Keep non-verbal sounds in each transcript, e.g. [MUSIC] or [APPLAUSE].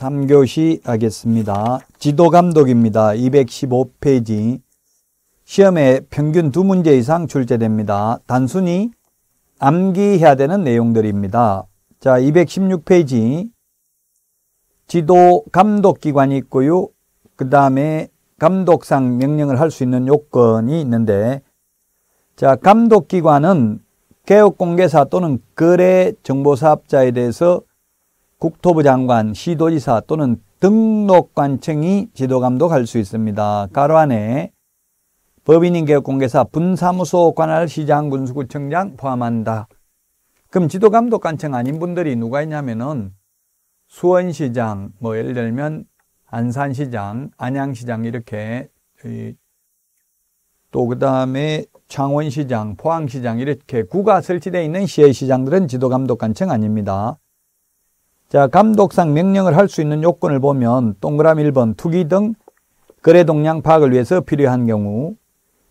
3교시 하겠습니다. 지도감독입니다. 215페이지. 시험에 평균 두 문제 이상 출제됩니다. 단순히 암기해야 되는 내용들입니다. 자, 216페이지. 지도 감독기관이 있고요. 그 다음에 감독상 명령을 할 수 있는 요건이 있는데, 자, 감독기관은 개업공개사 또는 거래정보사업자에 대해서 국토부 장관, 시도지사 또는 등록관청이 지도감독할 수 있습니다. 가로안에 법인인계공개사 분사무소 관할 시장 군수구청장 포함한다. 그럼 지도감독관청 아닌 분들이 누가 있냐면은 수원시장, 뭐 예를 들면 안산시장, 안양시장 이렇게 또 그 다음에 창원시장, 포항시장 이렇게 구가 설치되어 있는 시의 시장들은 지도감독관청 아닙니다. 자, 감독상 명령을 할 수 있는 요건을 보면 동그라미 1번 투기 등 거래 동량 파악을 위해서 필요한 경우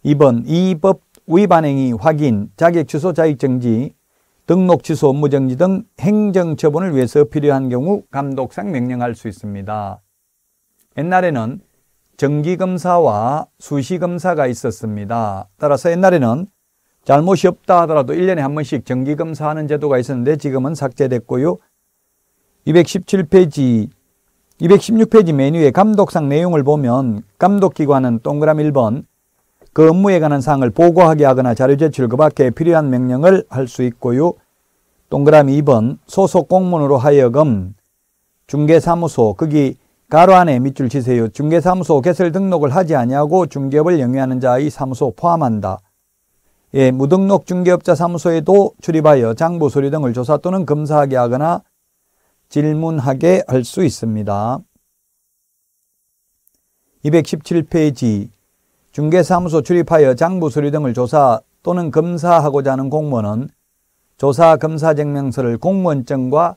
2번 이법 위반 행위 확인, 자격 취소, 자격 정지, 등록 취소, 업무 정지 등 행정 처분을 위해서 필요한 경우 감독상 명령할 수 있습니다. 옛날에는 정기검사와 수시검사가 있었습니다. 따라서 옛날에는 잘못이 없다 하더라도 1년에 한 번씩 정기검사하는 제도가 있었는데 지금은 삭제됐고요. 217페이지 216페이지 메뉴의 감독상 내용을 보면 감독기관은 동그라미 1번 그 업무에 관한 사항을 보고하게 하거나 자료 제출 그 밖에 필요한 명령을 할 수 있고요. 동그라미 2번 소속 공문으로 하여금 중개사무소 거기 가로 안에 밑줄 치세요. 중개사무소 개설 등록을 하지 아니하고 중개업을 영위하는 자의 사무소 포함한다. 예, 무등록 중개업자 사무소에도 출입하여 장부 서류 등을 조사 또는 검사하게 하거나 질문하게 할 수 있습니다. 217페이지 중개사무소 출입하여 장부 수리 등을 조사 또는 검사하고자 하는 공무원은 조사 검사 증명서를 공무원증과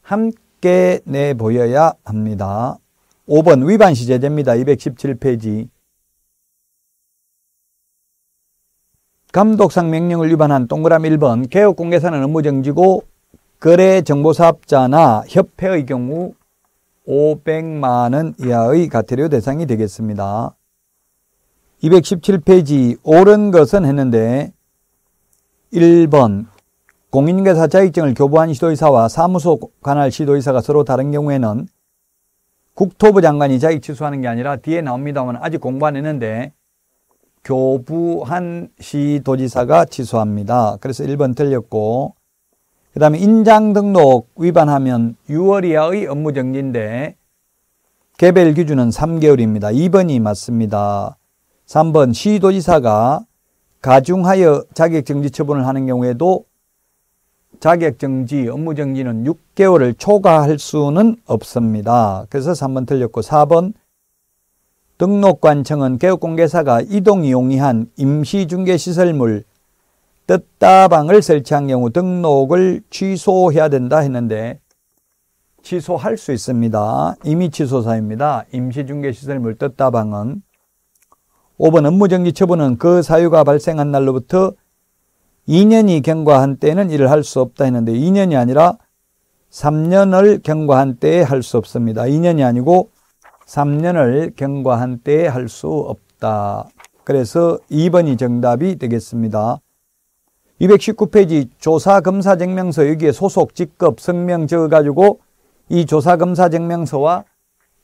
함께 내보여야 합니다. 5번 위반 시제제입니다. 217페이지 감독상 명령을 위반한 동그라미 1번 개업공개사는 업무정지고 거래 정보사업자나 협회의 경우 500만 원 이하의 과태료 대상이 되겠습니다. 217페이지 옳은 것은 했는데 1번 공인인계사 자격증을 교부한 시도의사와 사무소 관할 시도의사가 서로 다른 경우에는 국토부 장관이 자격 취소하는 게 아니라 뒤에 나옵니다만 아직 공부 안 했는데 교부한 시도지사가 취소합니다. 그래서 1번 틀렸고 그 다음에 인장 등록 위반하면 6월 이하의 업무 정지인데 개별 기준은 3개월입니다. 2번이 맞습니다. 3번 시도지사가 가중하여 자격정지 처분을 하는 경우에도 자격정지, 업무정지는 6개월을 초과할 수는 없습니다. 그래서 3번 틀렸고 4번 등록관청은 개업공개사가 이동이용이한 임시중개시설물 뜻다방을 설치한 경우 등록을 취소해야 된다 했는데 취소할 수 있습니다. 이미 취소사입니다. 임시중개시설물 뜻다방은 5번 업무정지 처분은 그 사유가 발생한 날로부터 2년이 경과한 때에는 일을 할 수 없다 했는데 2년이 아니라 3년을 경과한 때에 할 수 없습니다. 2년이 아니고 3년을 경과한 때에 할 수 없다. 그래서 2번이 정답이 되겠습니다. 219페이지 조사검사증명서 여기에 소속, 직급, 성명 적어가지고 이 조사검사증명서와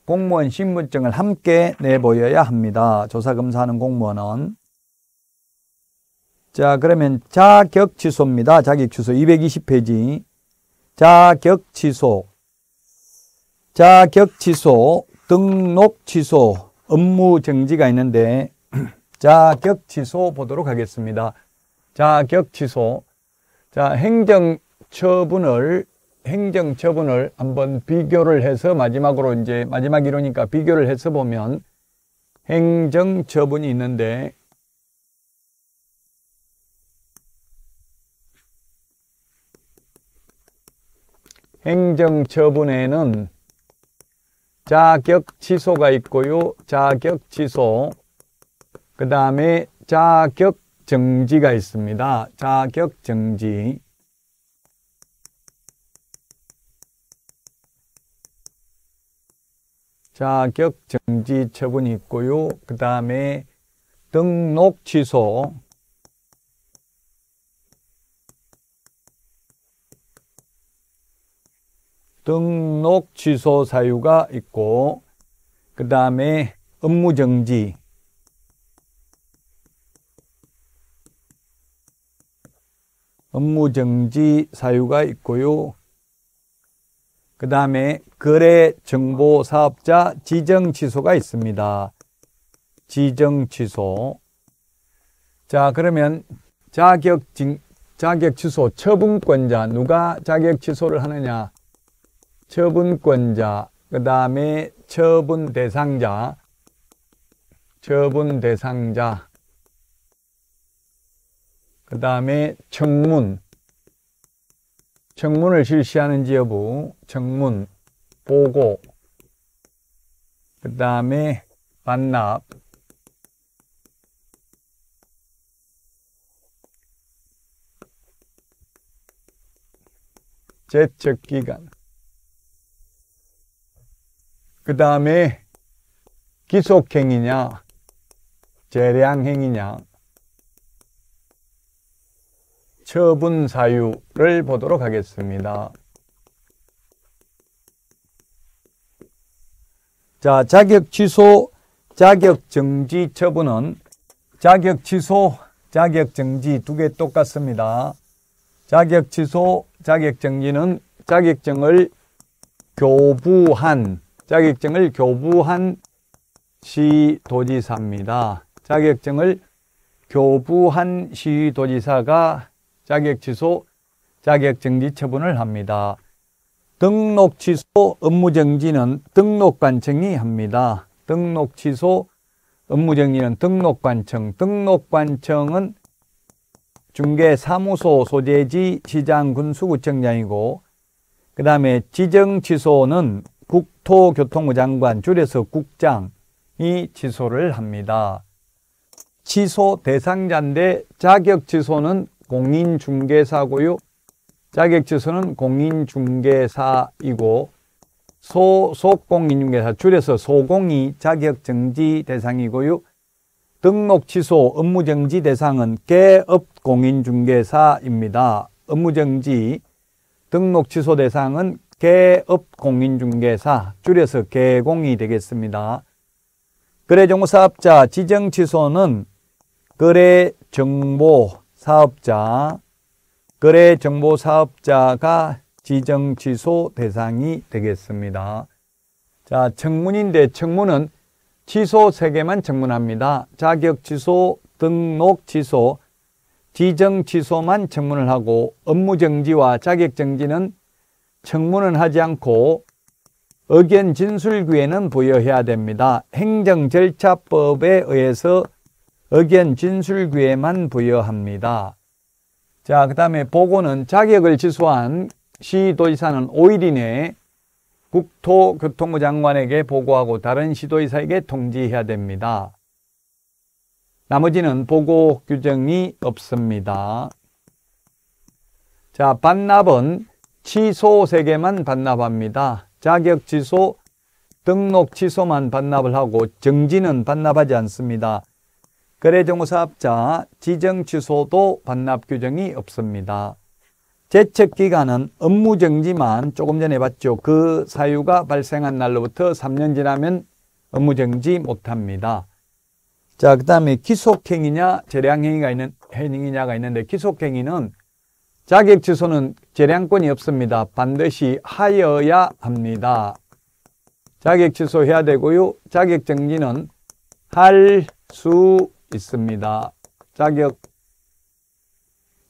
공무원 신분증을 함께 내보여야 합니다. 조사검사하는 공무원은. 자 그러면 자격 취소입니다. 자격 취소 220페이지 자격 취소 자격 취소 등록 취소 업무 정지가 있는데 [CLEARS THROAT] 자격 취소 보도록 하겠습니다. 자격 취소. 자, 행정 처분을 행정 처분을 한번 비교를 해서 마지막으로 이제 마지막 이론이니까 비교를 해서 보면 행정 처분이 있는데 행정 처분에는 자격 취소가 있고요. 자격 취소. 그 다음에 자격 정지가 있습니다. 자격 정지. 자격 정지 처분이 있고요. 그 다음에 등록 취소. 등록 취소 사유가 있고 그 다음에 업무 정지 업무 정지 사유가 있고요. 그 다음에 거래 정보 사업자 지정 취소가 있습니다. 지정 취소. 자, 그러면 자격 진, 자격 취소 처분권자 누가 자격 취소를 하느냐? 처분권자. 그다음에 처분 대상자. 처분 대상자. 그 다음에 정문 정문을 실시하는지 여부 정문 보고 그 다음에 반납 제척기간 그 다음에 기속행위냐 재량행위냐 처분 사유를 보도록 하겠습니다. 자, 자격 취소, 자격 정지 처분은 자격 취소, 자격 정지 두 개 똑같습니다. 자격 취소, 자격 정지는 자격증을 교부한 자격증을 교부한 시도지사입니다. 자격증을 교부한 시도지사가 자격 취소, 자격 정지 처분을 합니다. 등록 취소, 업무 정지는 등록 관청이 합니다. 등록 취소, 업무 정지는 등록 관청. 등록 관청은 중개 사무소 소재지 시장 군수구청장이고 그다음에 지정 취소는 국토교통부 장관 줄여서 국장이 취소를 합니다. 취소 대상자인데 자격 취소는 공인중개사고요. 자격증서는 공인중개사이고 소속공인중개사 줄여서 소공이 자격정지 대상이고요. 등록 취소 업무정지 대상은 개업공인중개사입니다. 업무정지 등록 취소 대상은 개업공인중개사 줄여서 개공이 되겠습니다. 거래정보사업자 지정취소는 거래정보 사업자, 거래 정보 사업자가 지정 취소 대상이 되겠습니다. 자, 청문인데 청문은 취소 3개만 청문합니다. 자격 취소, 등록 취소, 지정 취소만 청문을 하고 업무 정지와 자격 정지는 청문은 하지 않고 의견 진술 기회는 부여해야 됩니다. 행정 절차법에 의해서 의견 진술기에만 부여합니다. 자, 그 다음에 보고는 자격을 지수한 시도지사는 5일 이내에 국토교통부 장관에게 보고하고 다른 시도지사에게 통지해야 됩니다. 나머지는 보고 규정이 없습니다. 자, 반납은 취소 3개만 반납합니다. 자격 취소, 등록 취소만 반납을 하고 정지는 반납하지 않습니다. 거래종사업자 지정 취소도 반납 규정이 없습니다. 제척 기간은 업무 정지만 조금 전에 봤죠. 그 사유가 발생한 날로부터 3년 지나면 업무 정지 못합니다. 자, 그 다음에 기속행위냐 재량행위가 있는 행위냐가 있는데 기속행위는 자격 취소는 재량권이 없습니다. 반드시 하여야 합니다. 자격 취소해야 되고요. 자격 정지는 할수 있습니다. 자격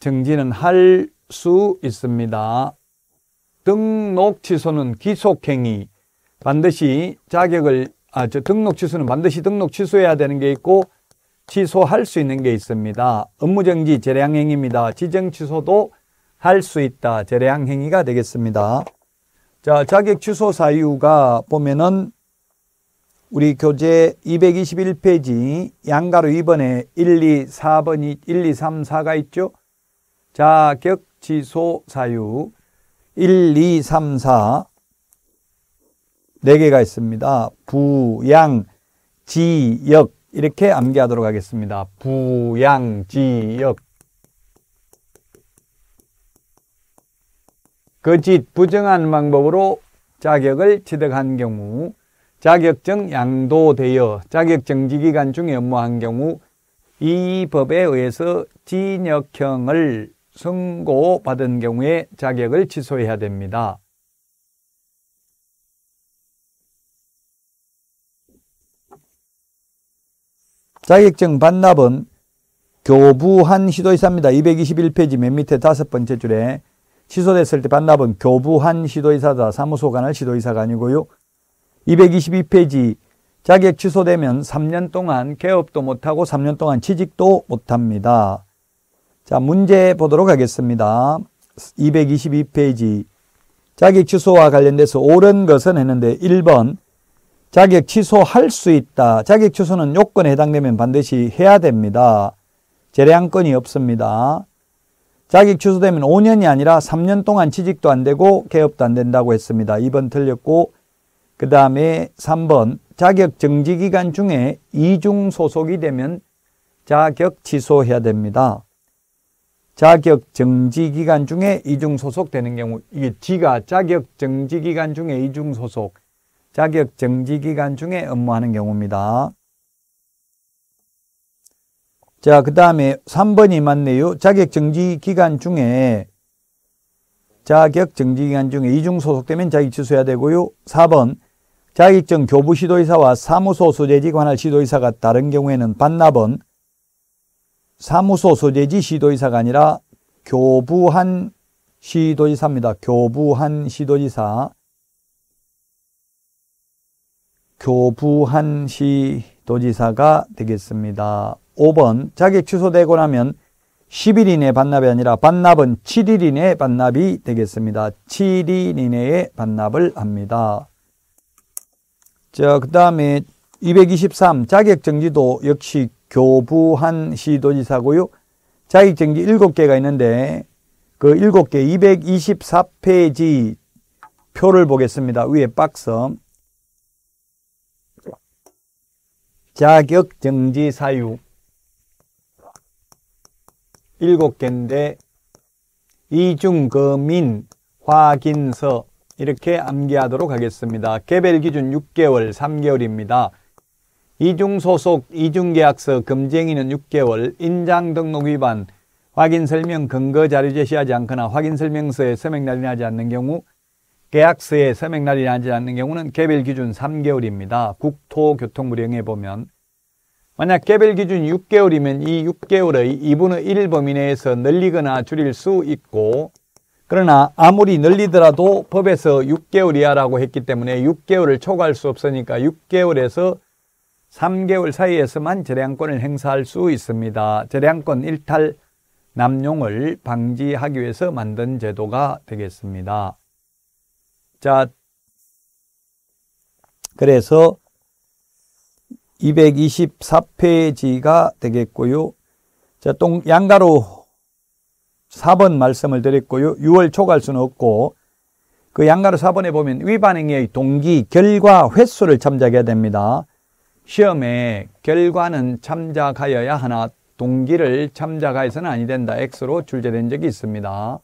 정지는 할 수 있습니다. 등록 취소는 기속행위 반드시 자격을 아, 저 등록 취소는 반드시 등록 취소해야 되는 게 있고 취소할 수 있는 게 있습니다. 업무정지 재량행위입니다. 지정 취소도 할 수 있다. 재량행위가 되겠습니다. 자, 자격 취소 사유가 보면은 우리 교재 221페이지 양가로 2번에 1, 2, 4번이 1, 2, 3, 4가 있죠. 자격, 지소, 사유 1, 2, 3, 4 4개가 있습니다. 부, 양, 지, 역 이렇게 암기하도록 하겠습니다. 부, 양, 지, 역 거짓, 부정한 방법으로 자격을 취득한 경우 자격증 양도되어 자격정지기간 중에 업무한 경우 이 법에 의해서 진역형을 선고받은 경우에 자격을 취소해야 됩니다. 자격증 반납은 교부한 시도의사입니다. 221페이지 맨 밑에 다섯 번째 줄에 취소됐을 때 반납은 교부한 시도의사다. 사무소 간할 시도의사가 아니고요. 222페이지 자격 취소되면 3년 동안 개업도 못하고 3년 동안 취직도 못합니다. 자 문제 보도록 하겠습니다. 222페이지 자격 취소와 관련돼서 옳은 것은 했는데 1번 자격 취소할 수 있다. 자격 취소는 요건에 해당되면 반드시 해야 됩니다. 재량권이 없습니다. 자격 취소되면 5년이 아니라 3년 동안 취직도 안 되고 개업도 안 된다고 했습니다. 2번 틀렸고 그 다음에 3번 자격 정지 기간 중에 이중 소속이 되면 자격 취소해야 됩니다. 자격 정지 기간 중에 이중 소속되는 경우 이게 지가 자격 정지 기간 중에 이중 소속 자격 정지 기간 중에 업무하는 경우입니다. 자, 그 다음에 3번이 맞네요. 자격 정지 기간 중에 자격 정지 기간 중에 이중 소속되면 자격 취소해야 되고요. 4번 자격증 교부 시도이사와 사무소 소재지 관할 시도이사가 다른 경우에는 반납은 사무소 소재지 시도이사가 아니라 교부한 시도지사입니다. 교부한 시도지사 교부한 시도지사가 되겠습니다. 5번 자격 취소되고 나면 10일 이내 반납이 아니라 반납은 7일 이내 반납이 되겠습니다. 7일 이내에 반납을 합니다. 자, 그 다음에 223 자격정지도 역시 교부한 시도지사고요. 자격정지 7개가 있는데 그 7개 224페이지 표를 보겠습니다. 위에 박스. 자격정지 사유 7개인데 이중금인 확인서 이렇게 암기하도록 하겠습니다. 개별 기준 6개월, 3개월입니다. 이중 소속, 이중 계약서 금쟁이는 6개월, 인장 등록 위반, 확인 설명 근거 자료 제시하지 않거나 확인 설명서에 서명 날인하지 않는 경우 계약서에 서명 날인하지 않는 경우는 개별 기준 3개월입니다. 국토교통부령에 보면 만약 개별 기준 6개월이면 이 6개월의 2분의 1 범위 내에서 늘리거나 줄일 수 있고 그러나 아무리 늘리더라도 법에서 6개월 이하라고 했기 때문에 6개월을 초과할 수 없으니까 6개월에서 3개월 사이에서만 재량권을 행사할 수 있습니다. 재량권 일탈 남용을 방지하기 위해서 만든 제도가 되겠습니다. 자, 그래서 224페이지가 되겠고요. 자, 동, 양가로 4번 말씀을 드렸고요. 6월 초 갈 수는 없고 그 양가로 4번에 보면 위반행위의 동기, 결과, 횟수를 참작해야 됩니다. 시험에 결과는 참작하여야 하나 동기를 참작하여서는 아니 된다. X로 출제된 적이 있습니다.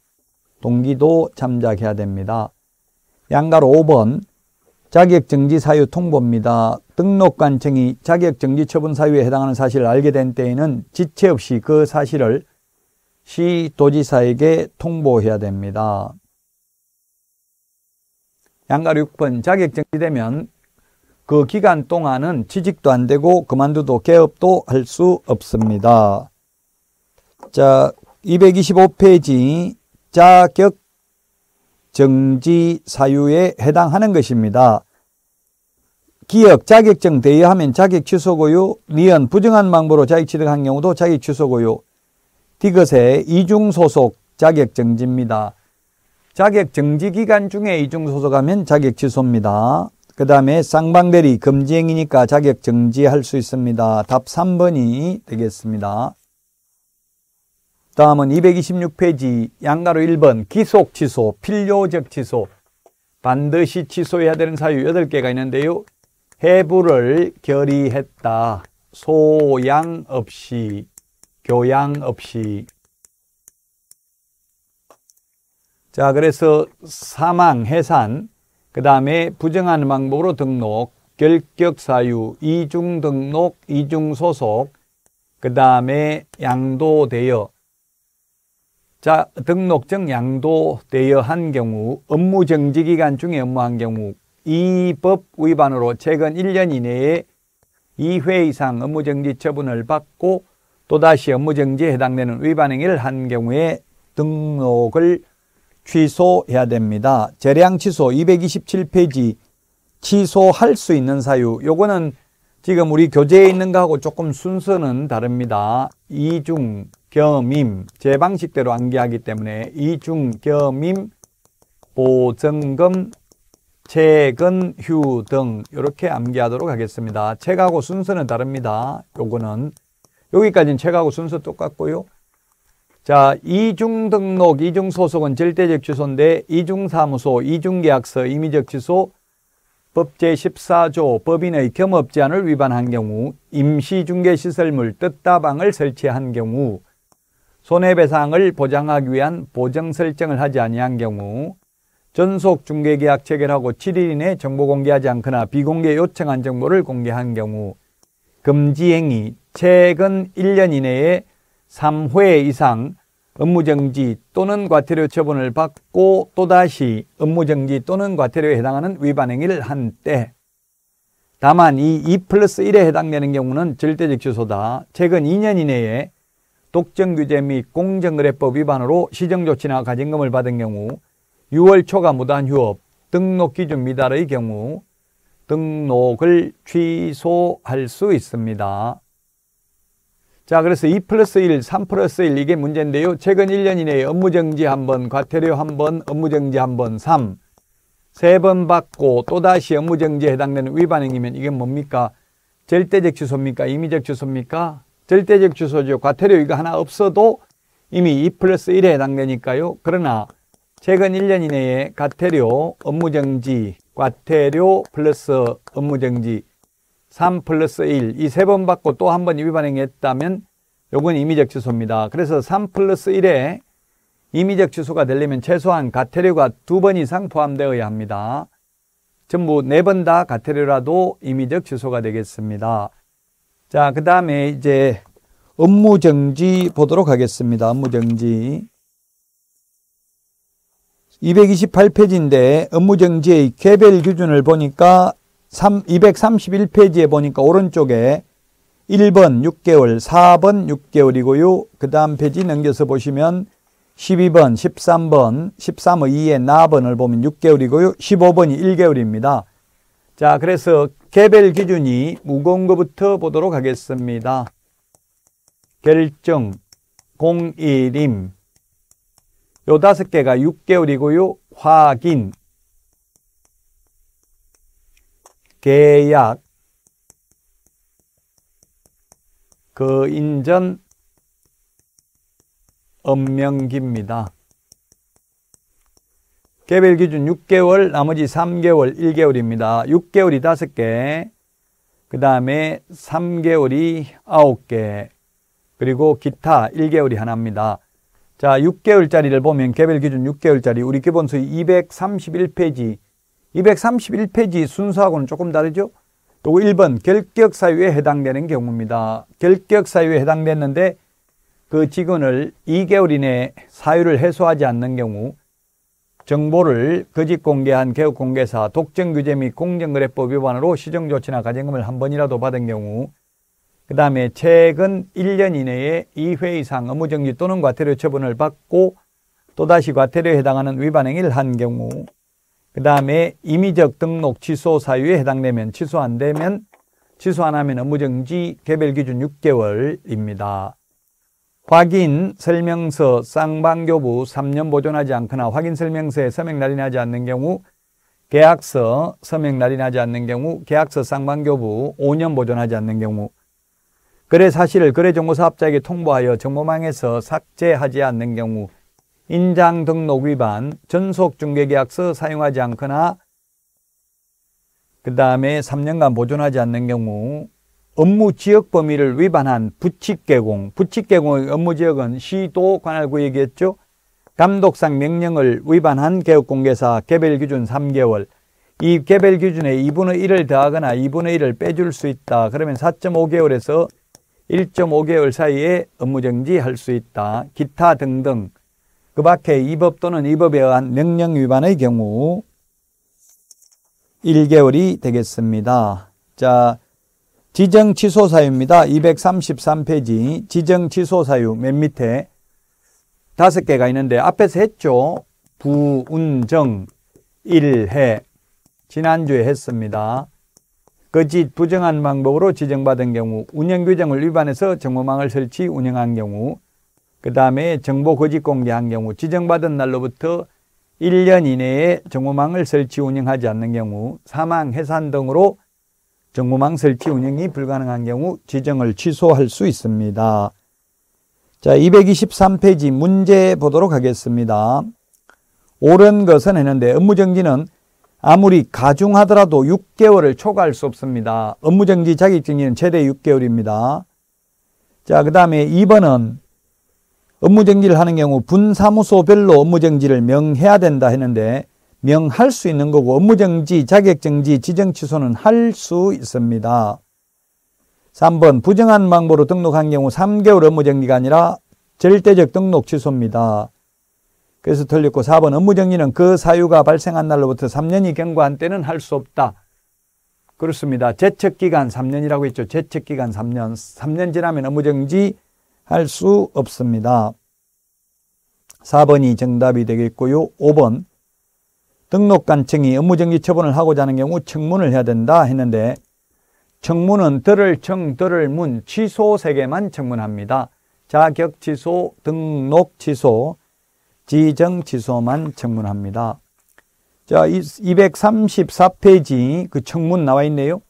동기도 참작해야 됩니다. 양가로 5번 자격정지 사유 통보입니다. 등록관청이 자격정지 처분 사유에 해당하는 사실을 알게 된 때에는 지체 없이 그 사실을 시 도지사에게 통보해야 됩니다. 양가 6번 자격증이 되면 그 기간 동안은 취직도 안 되고 그만두도 개업도 할 수 없습니다. 자, 225페이지 자격 정지 사유에 해당하는 것입니다. 기역 자격증 대여하면 자격 취소고요. 니은 부정한 방법으로 자격 취득한 경우도 자격 취소고요. 디귿의 이중소속 자격정지입니다. 자격정지 기간 중에 이중소속하면 자격취소입니다. 그 다음에 쌍방대리 금지행위니까 자격정지할 수 있습니다. 답 3번이 되겠습니다. 다음은 226페이지 양가로 1번 기속 취소, 필요적 취소, 반드시 취소해야 되는 사유 8개가 있는데요. 해부를 결의했다. 소양 없이 교양 없이 자 그래서 사망, 해산, 그 다음에 부정한 방법으로 등록, 결격사유, 이중등록, 이중소속, 그 다음에 양도되어자 등록증 양도되어한 경우, 업무정지기간 중에 업무한 경우 이 법 위반으로 최근 1년 이내에 2회 이상 업무정지 처분을 받고 또다시 업무정지에 해당되는 위반행위를 한 경우에 등록을 취소해야 됩니다. 재량 취소 227페이지 취소할 수 있는 사유 요거는 지금 우리 교재에 있는 거하고 조금 순서는 다릅니다. 이중, 겸임, 제 방식대로 암기하기 때문에 이중, 겸임, 보증금, 채근, 휴등 이렇게 암기하도록 하겠습니다. 책하고 순서는 다릅니다. 요거는 여기까지는 책하고 순서 똑같고요. 자, 이중 등록, 이중 소속은 절대적 주소인데 이중 사무소, 이중 계약서, 임의적 주소 법제 14조 법인의 겸업 제한을 위반한 경우, 임시 중개 시설물 뜻다방을 설치한 경우, 손해배상을 보장하기 위한 보정 설정을 하지 아니한 경우, 전속 중개계약 체결하고 7일 이내 정보 공개하지 않거나 비공개 요청한 정보를 공개한 경우, 금지행위 최근 1년 이내에 3회 이상 업무정지 또는 과태료 처분을 받고 또다시 업무정지 또는 과태료에 해당하는 위반 행위를 한 때 다만 이 2 플러스 1에 해당되는 경우는 절대적 주소다 최근 2년 이내에 독점규제 및 공정거래법 위반으로 시정조치나 가징금을 받은 경우 6월 초과 무단 휴업, 등록 기준 미달의 경우 등록을 취소할 수 있습니다. 자, 그래서 2 플러스 1, 3 플러스 1 이게 문제인데요. 최근 1년 이내에 업무정지 한번, 과태료 한번, 업무정지 한번, 3. 세 번 받고 또다시 업무정지에 해당되는 위반행위면 이게 뭡니까? 절대적 취소입니까? 임의적 취소입니까? 절대적 취소죠. 과태료 이거 하나 없어도 이미 2 플러스 1에 해당되니까요. 그러나 최근 1년 이내에 과태료, 업무정지, 과태료 플러스 업무정지 3 플러스 1이 세 번 받고 또 한 번 위반 행했다면 요건 임의적 취소입니다. 그래서 3 플러스 1에 임의적 취소가 되려면 최소한 가태료가 두 번 이상 포함되어야 합니다. 전부 네 번 다 가태료라도 임의적 취소가 되겠습니다. 자, 그 다음에 이제 업무 정지 보도록 하겠습니다. 업무 정지. 228페이지인데 업무 정지의 개별 기준을 보니까 231페이지에 보니까 오른쪽에 1번 6개월, 4번 6개월이고요. 그 다음 페이지 넘겨서 보시면 12번, 13번, 13의 2에 나번을 보면 6개월이고요. 15번이 1개월입니다. 자, 그래서 개별 기준이 무거운 것부터 보도록 하겠습니다. 결정, 공일임. 요 다섯 개가 6개월이고요. 확인, 계약 그 인전 엄명기입니다. 개별 기준 6개월, 나머지 3개월, 1개월입니다. 6개월이 5개, 그 다음에 3개월이 9개, 그리고 기타 1개월이 하나입니다. 자, 6개월짜리를 보면 개별 기준 6개월짜리 우리 기본수 231페이지 231페이지 순서하고는 조금 다르죠? 또거 1번 결격 사유에 해당되는 경우입니다. 결격 사유에 해당됐는데 그 직원을 2개월 이내 사유를 해소하지 않는 경우 정보를 거짓 공개한 개업 공개사 독점 규제 및 공정거래법 위반으로 시정 조치나 가정금을 한 번이라도 받은 경우 그 다음에 최근 1년 이내에 2회 이상 업무정지 또는 과태료 처분을 받고 또다시 과태료에 해당하는 위반 행위를 한 경우 그 다음에 임의적 등록 취소 사유에 해당되면 취소 안 되면 취소 안 하면 업무정지 개별 기준 6개월입니다. 확인 설명서 쌍방교부 3년 보존하지 않거나 확인 설명서에 서명 날인하지 않는 경우 계약서 서명 날인하지 않는 경우 계약서 쌍방교부 5년 보존하지 않는 경우 거래 사실을 거래정보사업자에게 통보하여 정보망에서 삭제하지 않는 경우 인장 등록 위반, 전속 중개계약서 사용하지 않거나 그 다음에 3년간 보존하지 않는 경우 업무 지역 범위를 위반한 부칙 개공, 부칙 개공의 업무 지역은 시도 관할구역이었죠. 감독상 명령을 위반한 개업공개사 개별 기준 3개월, 이 개별 기준에 2분의 1을 더하거나 2분의 1을 빼줄 수 있다. 그러면 4.5개월에서 1.5개월 사이에 업무정지할 수 있다. 기타 등등 그 밖에 이 법 또는 이법에 의한 명령 위반의 경우 1개월이 되겠습니다. 자, 지정 취소 사유입니다. 233페이지 지정 취소 사유 맨 밑에 다섯 개가 있는데 앞에서 했죠. 부운정 일해 지난주에 했습니다. 거짓 부정한 방법으로 지정받은 경우 운영규정을 위반해서 정보망을 설치 운영한 경우 그 다음에 정보 거짓 공개한 경우 지정받은 날로부터 1년 이내에 정보망을 설치 운영하지 않는 경우 사망, 해산 등으로 정보망 설치 운영이 불가능한 경우 지정을 취소할 수 있습니다. 자, 223페이지 문제 보도록 하겠습니다. 옳은 것은 했는데 업무정지는 아무리 가중하더라도 6개월을 초과할 수 없습니다. 업무정지 자격증인 최대 6개월입니다. 자, 그 다음에 2번은 업무정지를 하는 경우 분사무소별로 업무정지를 명해야 된다 했는데 명할 수 있는 거고 업무정지, 자격정지, 지정취소는 할 수 있습니다. 3번 부정한 방법으로 등록한 경우 3개월 업무정지가 아니라 절대적 등록 취소입니다. 그래서 틀렸고 4번 업무정지는 그 사유가 발생한 날로부터 3년이 경과한 때는 할 수 없다. 그렇습니다. 제척기간 3년이라고 했죠. 제척기간 3년. 3년 지나면 업무정지 할수 없습니다. 4번이 정답이 되겠고요. 5번 등록관청이 업무정지 처분을 하고자 하는 경우 청문을 해야 된다 했는데 청문은 들을 청, 들을 문, 취소 세 개만 청문합니다. 자격 취소, 등록 취소, 지정 취소만 청문합니다. 자, 234페이지 그 청문 나와 있네요.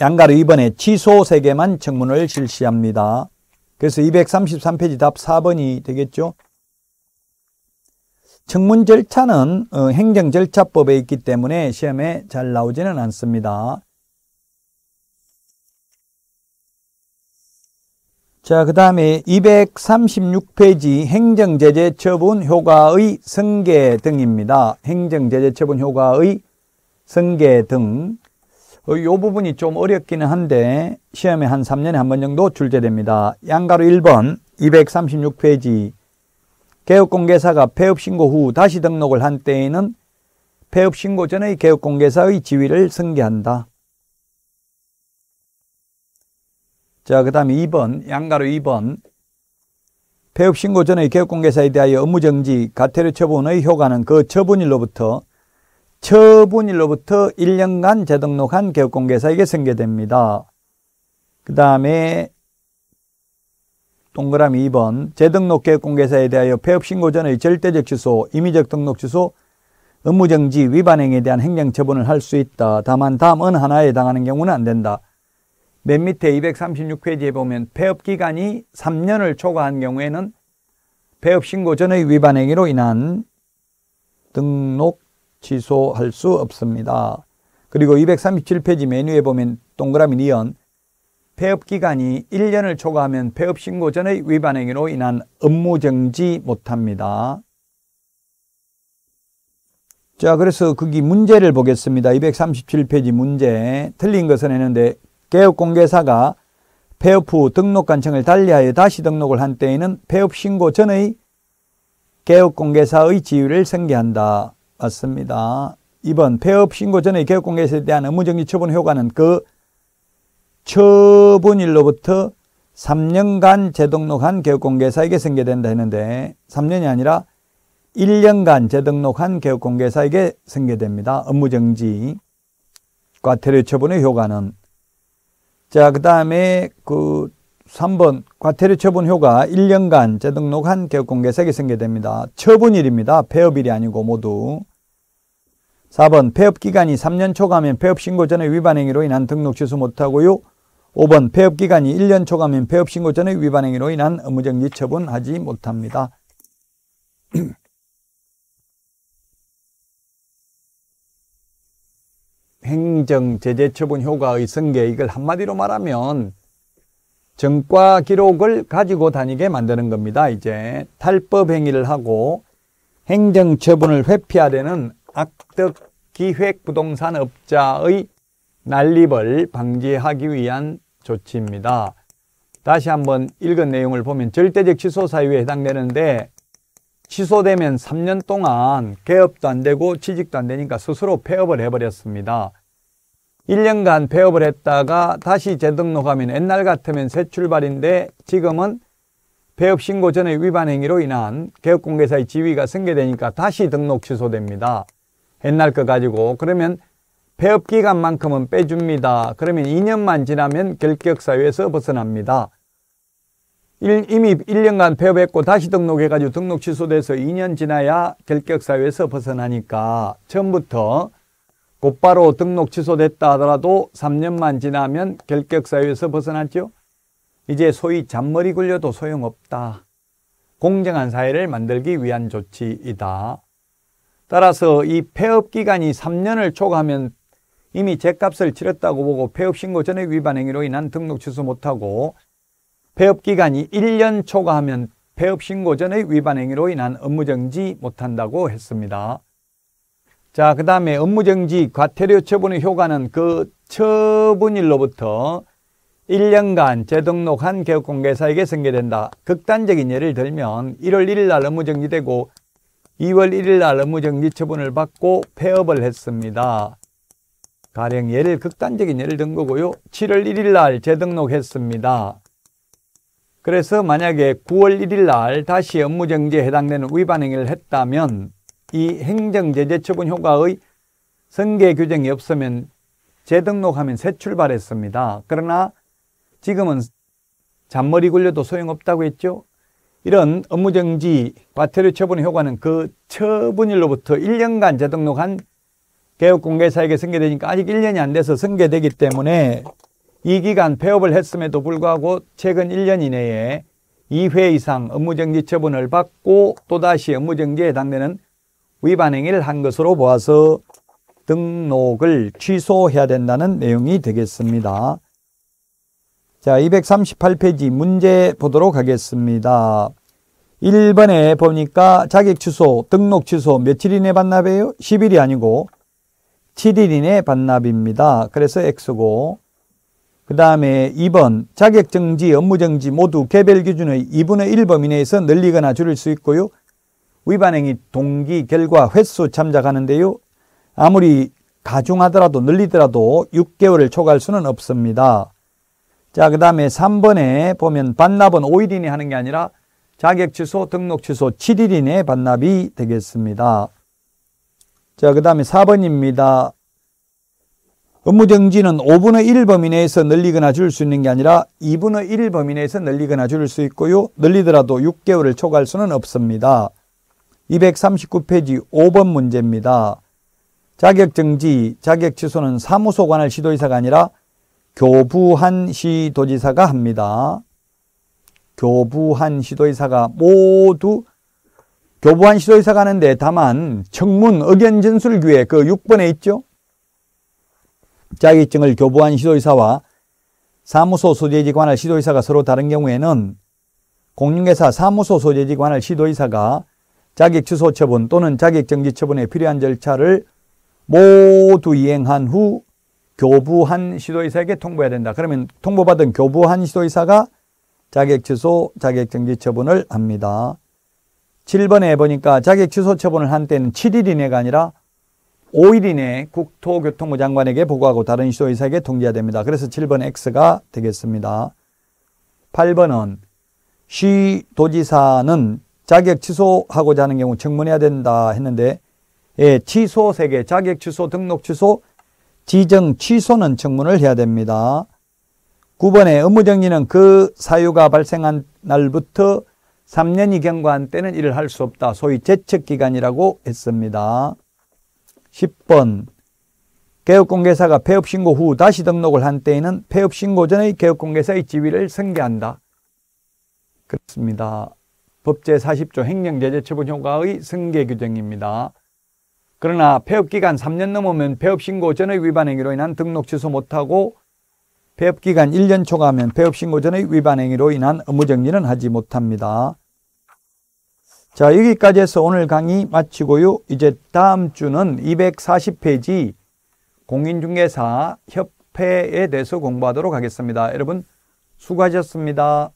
양가로 이번에 취소 세개만 청문을 실시합니다. 그래서 233페이지 답 4번이 되겠죠. 청문 절차는 어, 행정 절차법에 있기 때문에 시험에 잘 나오지는 않습니다. 자, 그 다음에 236페이지 행정제재 처분 효과의 승계 등입니다. 행정제재 처분 효과의 승계 등. 이 어, 부분이 좀 어렵기는 한데 시험에 한 3년에 한 번 정도 출제됩니다. 양가로 1번 236페이지 개업공개사가 폐업신고 후 다시 등록을 한 때에는 폐업신고 전의 개업공개사의 지위를 승계한다. 자, 그 다음에 2번 양가로 2번 폐업신고 전의 개업공개사에 대하여 업무정지, 가태료 처분의 효과는 그 처분일로부터 처분일로부터 1년간 재등록한 개업공개사에게 승계됩니다. 그 다음에 동그라미 2번 재등록 개업공개사에 대하여 폐업신고 전의 절대적 취소, 임의적 등록 취소, 업무정지 위반행에 위 대한 행정처분을 할 수 있다. 다만 다음 은 하나에 해당하는 경우는 안 된다. 맨 밑에 236페이지에 보면 폐업기간이 3년을 초과한 경우에는 폐업신고 전의 위반행위로 인한 등록 취소할 수 없습니다. 그리고 237페이지 메뉴에 보면 동그라미 니은 폐업 기간이 1년을 초과하면 폐업 신고 전의 위반 행위로 인한 업무 정지 못합니다. 자, 그래서 거기 문제를 보겠습니다. 237페이지 문제. 틀린 것은 했는데 개업 공개사가 폐업 후 등록 간청을 달리하여 다시 등록을 한 때에는 폐업 신고 전의 개업 공개사의 지위를 생계한다 맞습니다. 이번 폐업 신고 전에 개업공개에 대한 업무정지 처분 효과는 그 처분일로부터 3년간 재등록한 개업공개사에게 승계된다 했는데 3년이 아니라 1년간 재등록한 개업공개사에게 승계됩니다. 업무정지 과태료 처분의 효과는 자, 그 다음에 그 3번 과태료 처분 효과 1년간 재등록한 개업공개사에게 승계됩니다. 처분일입니다. 폐업일이 아니고 모두 4번 폐업기간이 3년 초과하면 폐업신고 전에 위반행위로 인한 등록 취소 못하고요. 5번 폐업기간이 1년 초과하면 폐업신고 전에 위반행위로 인한 업무정지 처분하지 못합니다. [CLEARS THROAT] 행정제재처분 효과의 승계 이걸 한마디로 말하면 정과 기록을 가지고 다니게 만드는 겁니다. 이제 탈법 행위를 하고 행정처분을 회피하려는 악덕 기획 부동산업자의 난립을 방지하기 위한 조치입니다. 다시 한번 읽은 내용을 보면 절대적 취소 사유에 해당되는데 취소되면 3년 동안 개업도 안 되고 취직도 안 되니까 스스로 폐업을 해버렸습니다. 1년간 폐업을 했다가 다시 재등록하면 옛날 같으면 새 출발인데 지금은 폐업 신고 전에 위반 행위로 인한 개업공개사의 지위가 승계되니까 다시 등록 취소됩니다. 옛날 거 가지고 그러면 폐업 기간만큼은 빼줍니다. 그러면 2년만 지나면 결격 사유에서 벗어납니다. 일, 이미 1년간 폐업했고 다시 등록해가지고 등록 취소돼서 2년 지나야 결격 사유에서 벗어나니까 처음부터 곧바로 등록 취소됐다 하더라도 3년만 지나면 결격 사유에서 벗어났죠. 이제 소위 잔머리 굴려도 소용없다. 공정한 사회를 만들기 위한 조치이다. 따라서 이 폐업 기간이 3년을 초과하면 이미 제값을 치렀다고 보고 폐업 신고 전액 위반 행위로 인한 등록 취소 못하고 폐업 기간이 1년 초과하면 폐업 신고 전의 위반 행위로 인한 업무정지 못한다고 했습니다. 자, 그 다음에 업무정지 과태료 처분의 효과는 그 처분일로부터 1년간 재등록한 개업공개사에게 승계된다 극단적인 예를 들면 1월 1일 날 업무정지되고 2월 1일 날 업무정지 처분을 받고 폐업을 했습니다. 가령 예를 극단적인 예를 든 거고요. 7월 1일 날 재등록했습니다. 그래서 만약에 9월 1일 날 다시 업무정지에 해당되는 위반 행위를 했다면 이 행정제재처분 효과의 선계 규정이 없으면 재등록하면 새 출발했습니다. 그러나 지금은 잔머리 굴려도 소용없다고 했죠. 이런 업무정지 과태료 처분 효과는 그 처분일로부터 1년간 재등록한 개업공개사에게 승계되니까 아직 1년이 안 돼서 승계되기 때문에 이 기간 폐업을 했음에도 불구하고 최근 1년 이내에 2회 이상 업무정지 처분을 받고 또다시 업무정지에 해당되는 위반 행위를 한 것으로 보아서 등록을 취소해야 된다는 내용이 되겠습니다. 자, 238페이지 문제 보도록 하겠습니다. 1번에 보니까 자격 취소, 등록 취소 며칠 이내 반납이에요? 10일이 아니고 7일 이내 반납입니다. 그래서 X고 그 다음에 2번 자격정지, 업무정지 모두 개별 기준의 2분의 1범 이내에서 늘리거나 줄일 수 있고요. 위반행위 동기, 결과, 횟수 참작하는데요. 아무리 가중하더라도 늘리더라도 6개월을 초과할 수는 없습니다. 자, 그 다음에 3번에 보면 반납은 5일 이내 하는 게 아니라 자격 취소, 등록 취소 7일 이내 반납이 되겠습니다. 자, 그 다음에 4번입니다. 업무정지는 5분의 1 범위 내에서 늘리거나 줄 수 있는 게 아니라 2분의 1 범위 내에서 늘리거나 줄 수 있고요. 늘리더라도 6개월을 초과할 수는 없습니다. 239페이지 5번 문제입니다. 자격정지, 자격취소는 사무소관할 시도이사가 아니라 교부한 시도지사가 합니다. 교부한 시도의사가 모두 교부한 시도의사가 하는데 다만 청문 의견 전술 규회 그 6번에 있죠. 자격증을 교부한 시도의사와 사무소 소재지관할 시도의사가 서로 다른 경우에는 공인회사 사무소 소재지관할 시도의사가 자격 취소 처분 또는 자격 정지 처분에 필요한 절차를 모두 이행한 후 교부한 시도의사에게 통보해야 된다. 그러면 통보받은 교부한 시도의사가 자격 취소, 자격 정지 처분을 합니다. 7번에 보니까 자격 취소 처분을 한 때는 7일 이내가 아니라 5일 이내 국토교통부 장관에게 보고하고 다른 시도의사에게 통지해야 됩니다. 그래서 7번 X가 되겠습니다. 8번은 시 도지사는 자격 취소하고자 하는 경우 청문해야 된다 했는데 예, 취소 세개 자격 취소, 등록 취소, 지정 취소는 청문을 해야 됩니다. 9번에 업무정리는 그 사유가 발생한 날부터 3년이 경과한 때는 일을 할 수 없다. 소위 재척기간이라고 했습니다. 10번 개업공개사가 폐업신고 후 다시 등록을 한 때에는 폐업신고 전의 개업공개사의 지위를 승계한다. 그렇습니다. 법제 40조 행정제재처분 효과의 승계 규정입니다. 그러나 폐업기간 3년 넘으면 폐업신고 전의 위반 행위로 인한 등록 취소 못하고 폐업기간 1년 초과하면 폐업신고 전의 위반 행위로 인한 업무정리는 하지 못합니다. 자 여기까지 해서 오늘 강의 마치고요. 이제 다음 주는 240페이지 공인중개사 협회에 대해서 공부하도록 하겠습니다. 여러분 수고하셨습니다.